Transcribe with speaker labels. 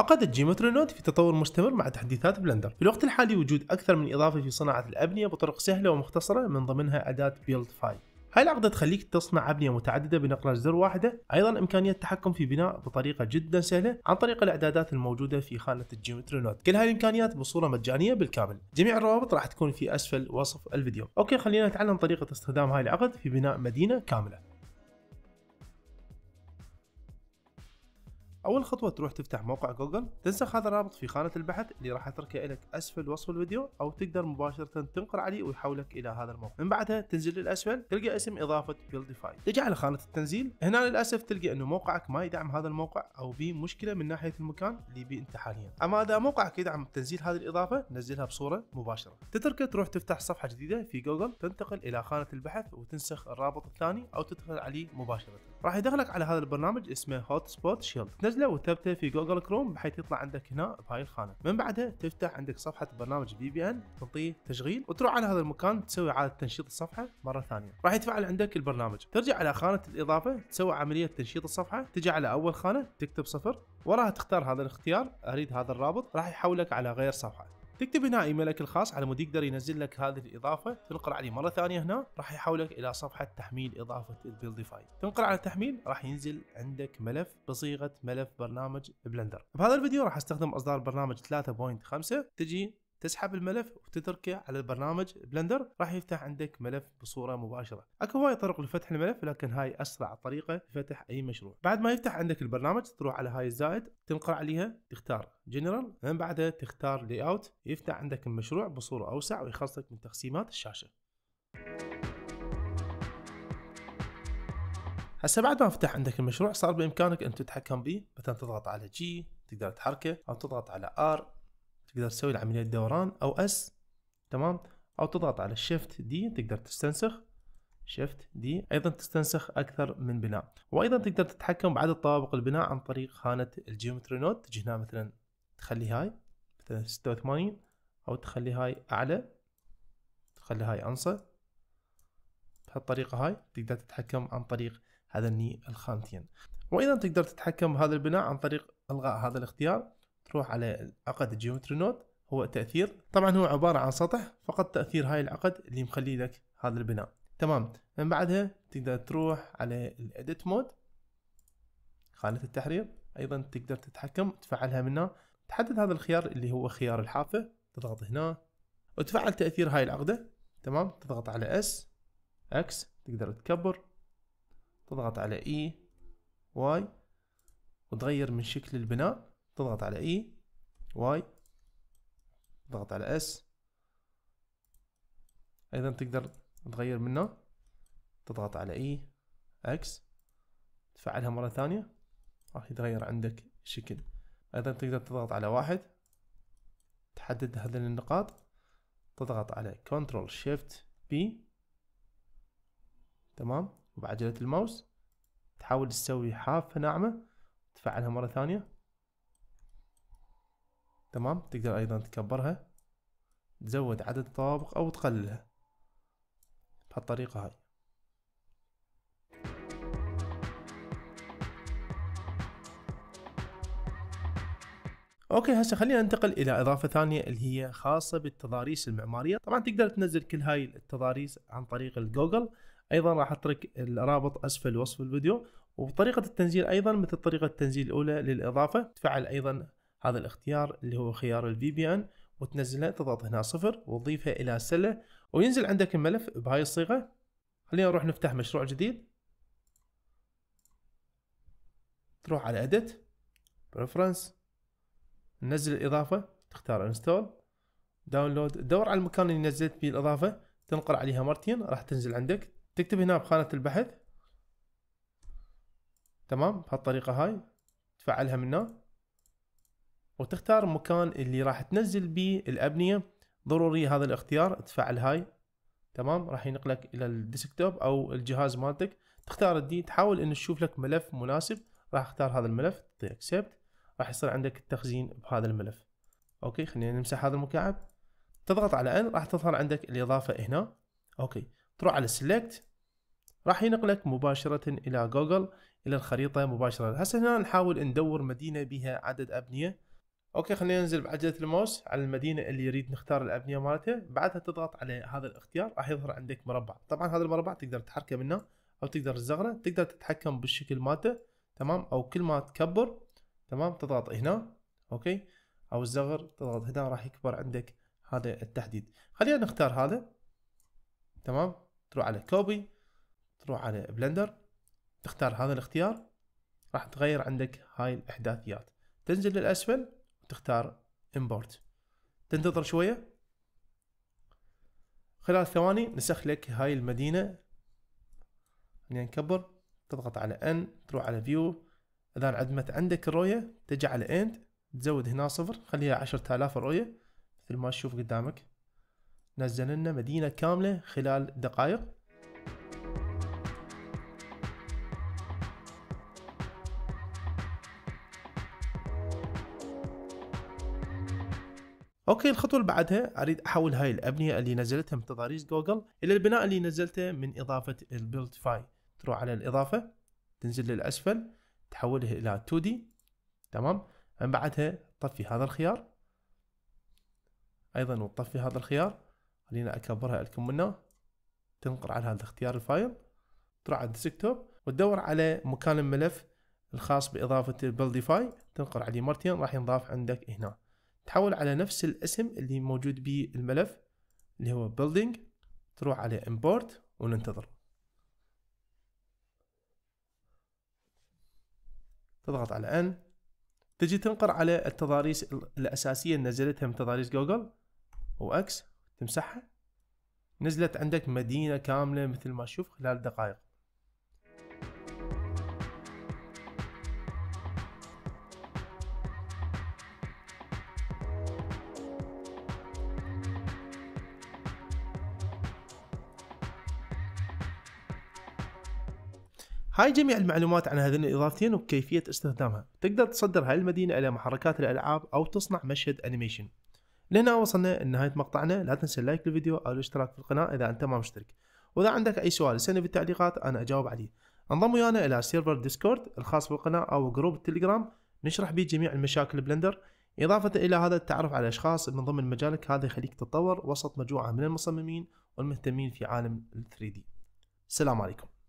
Speaker 1: عقدت جيمات رينود في تطور مستمر مع تحديثات بلندر في الوقت الحالي وجود أكثر من إضافة في صناعة الأبنية بطرق سهلة ومختصرة من ضمنها أداة بيلد فايل هاي العقدة تخليك تصنع أبنية متعددة بنقرة زر واحدة أيضا إمكانية التحكم في بناء بطريقة جدا سهلة عن طريق الإعدادات الموجودة في خانة الجيومتري نود كل هاي الإمكانيات بصورة مجانية بالكامل جميع الروابط راح تكون في أسفل وصف الفيديو أوكي خلينا نتعلم طريقة استخدام هاي العقد في بناء مدينة كاملة اول خطوه تروح تفتح موقع جوجل تنسخ هذا الرابط في خانه البحث اللي راح اتركه لك اسفل وصف الفيديو او تقدر مباشره تنقر عليه ويحولك الى هذا الموقع من بعدها تنزل للاسفل تلقى اسم اضافه بيلديفاي تجي على خانه التنزيل هنا للاسف تلقى انه موقعك ما يدعم هذا الموقع او به مشكله من ناحيه المكان اللي بيه انت حاليا اما اذا موقعك يدعم تنزيل هذه الاضافه نزلها بصوره مباشره تتركه تروح تفتح صفحه جديده في جوجل تنتقل الى خانه البحث وتنسخ الرابط الثاني او تدخل عليه مباشره راح يدخلك على هذا البرنامج اسمه هوت سبوت شيلد نزله وتثبته في جوجل كروم بحيث يطلع عندك هنا بهاي الخانه من بعدها تفتح عندك صفحه برنامج في بي ان تعطيه تشغيل وتروح على هذا المكان تسوي اعاده تنشيط الصفحه مره ثانيه راح يتفعل عندك البرنامج ترجع على خانه الاضافه تسوي عمليه تنشيط الصفحه تجي على اول خانه تكتب صفر وراها تختار هذا الاختيار اريد هذا الرابط راح يحولك على غير صفحه تكتب هنا ايميلك الخاص على مود يقدر ينزل لك هذه الاضافه تنقر عليه مره ثانيه هنا راح يحولك الى صفحه تحميل اضافه البيلديفاي تنقر على التحميل راح ينزل عندك ملف بصيغه ملف برنامج بلندر بهذا الفيديو راح استخدم اصدار برنامج 3.5 تجي تسحب الملف وتتركه على البرنامج بلندر راح يفتح عندك ملف بصوره مباشره اكو هواي طرق لفتح الملف لكن هاي اسرع طريقه لفتح اي مشروع بعد ما يفتح عندك البرنامج تروح على هاي الزائد تنقر عليها تختار جنرال من بعدها تختار لي اوت يفتح عندك المشروع بصوره اوسع ويخلصك من تقسيمات الشاشه هسه بعد ما فتح عندك المشروع صار بامكانك ان تتحكم به مثلا تضغط على جي تقدر تحركه او تضغط على ار تقدر تسوي العملية دوران أو أس تمام أو تضغط على شيفت دي تقدر تستنسخ شيفت دي ايضا تستنسخ اكثر من بناء وايضا تقدر تتحكم بعدد طوابق البناء عن طريق خانه الجيومتري نود تجي هنا مثلا تخلي هاي مثلا 86 او تخلي هاي اعلى تخلي هاي انصى بهالطريقه هاي تقدر تتحكم عن طريق هذا الني الخانتين وايضا تقدر تتحكم بهذا البناء عن طريق الغاء هذا الاختيار تروح على عقد الجيومتري نود هو التأثير طبعا هو عبارة عن سطح فقط تأثير هاي العقد اللي مخلي لك هذا البناء تمام من بعدها تقدر تروح على الاديت مود خانة التحرير ايضا تقدر تتحكم تفعلها منا تحدد هذا الخيار اللي هو خيار الحافة تضغط هنا وتفعل تأثير هاي العقدة تمام تضغط على اس اكس تقدر تكبر تضغط على اي e، واي وتغير من شكل البناء تضغط على اي واي تضغط على اس ايضا تقدر تغير منه تضغط على اي اكس تفعلها مرة ثانية راح يتغير عندك الشكل ايضا تقدر تضغط على واحد تحدد هذه النقاط تضغط على كنترول شيفت بي تمام وبعجلة الماوس تحاول تسوي حافة ناعمة تفعلها مرة ثانية تمام تقدر ايضا تكبرها تزود عدد الطوابق او تقللها بهالطريقة هاي اوكي هسه خلينا ننتقل الى اضافه ثانيه اللي هي خاصه بالتضاريس المعماريه طبعا تقدر تنزل كل هاي التضاريس عن طريق الجوجل ايضا راح اترك الرابط اسفل وصف الفيديو وطريقه التنزيل ايضا مثل طريقه التنزيل الاولى للاضافه تفعل ايضا هذا الاختيار اللي هو خيار الفي بي ان وتنزله تضغط هنا صفر وتضيفه الى سله وينزل عندك الملف بهاي الصيغه خلينا نروح نفتح مشروع جديد تروح على اديت بريفرنس ننزل الاضافه تختار انستول داونلود دور على المكان اللي نزلت فيه الاضافه تنقر عليها مرتين راح تنزل عندك تكتب هنا بخانه البحث تمام بهالطريقه هاي تفعلها من هنا وتختار المكان اللي راح تنزل بيه الابنيه ضروري هذا الاختيار تفعل هاي تمام راح ينقلك الى الديسكتوب او الجهاز مالتك تختار الدي تحاول ان تشوف لك ملف مناسب راح اختار هذا الملف تعطي اكسبت راح يصير عندك التخزين بهذا الملف اوكي خلينا نمسح هذا المكعب تضغط على ان راح تظهر عندك الاضافه هنا اوكي تروح على سيلكت راح ينقلك مباشرة إلى جوجل إلى الخريطة مباشرة هسه هنا نحاول ندور مدينة بها عدد أبنية اوكي خلينا ننزل بعجله الماوس على المدينه اللي يريد نختار الابنيه مالته بعدها تضغط على هذا الاختيار راح يظهر عندك مربع طبعا هذا المربع تقدر تحركه منه او تقدر تزغره تقدر تتحكم بالشكل مالته تمام او كل ما تكبر تمام تضغط هنا اوكي او الزغر تضغط هنا راح يكبر عندك هذا التحديد خلينا نختار هذا تمام تروح على كوبي تروح على بلندر تختار هذا الاختيار راح تغير عندك هاي الاحداثيات تنزل للاسفل تختار امبورت تنتظر شويه خلال ثواني نسخ لك هاي المدينه خلينا نكبر تضغط على ان تروح على فيو اذا انعدمت عندك الرؤيه تجي على اند تزود هنا صفر خليها عشرة آلاف رؤيه مثل ما تشوف قدامك نزل لنا مدينه كامله خلال دقائق اوكي الخطوه اللي بعدها اريد احول هاي الابنيه اللي نزلتها من تضاريس جوجل الى البناء اللي نزلته من اضافه البيلد فاي تروح على الاضافه تنزل للاسفل تحولها الى 2 2D تمام من بعدها طفي هذا الخيار ايضا وتطفي هذا الخيار خلينا اكبرها لكم منه تنقر على هذا اختيار الفايل تروح على الديسكتوب وتدور على مكان الملف الخاص باضافه البيلديفاي تنقر عليه مرتين راح ينضاف عندك هنا تحول على نفس الاسم اللي موجود به الملف اللي هو building تروح على import وننتظر تضغط على ان تجي تنقر على التضاريس الاساسيه اللي نزلتها من تضاريس جوجل واكس تمسحها نزلت عندك مدينه كامله مثل ما تشوف خلال دقائق هاي جميع المعلومات عن هذين الإضافتين وكيفية استخدامها تقدر تصدر هاي المدينة إلى محركات الألعاب أو تصنع مشهد أنيميشن لهنا وصلنا لنهاية مقطعنا لا تنسى اللايك للفيديو أو الاشتراك في القناة إذا أنت ما مشترك وإذا عندك أي سؤال اسألني بالتعليقات أنا أجاوب عليه انضم ويانا إلى سيرفر ديسكورد الخاص بالقناة أو جروب التليجرام نشرح به جميع المشاكل بلندر إضافة إلى هذا التعرف على أشخاص من ضمن مجالك هذا يخليك تتطور وسط مجموعة من المصممين والمهتمين في عالم 3D السلام عليكم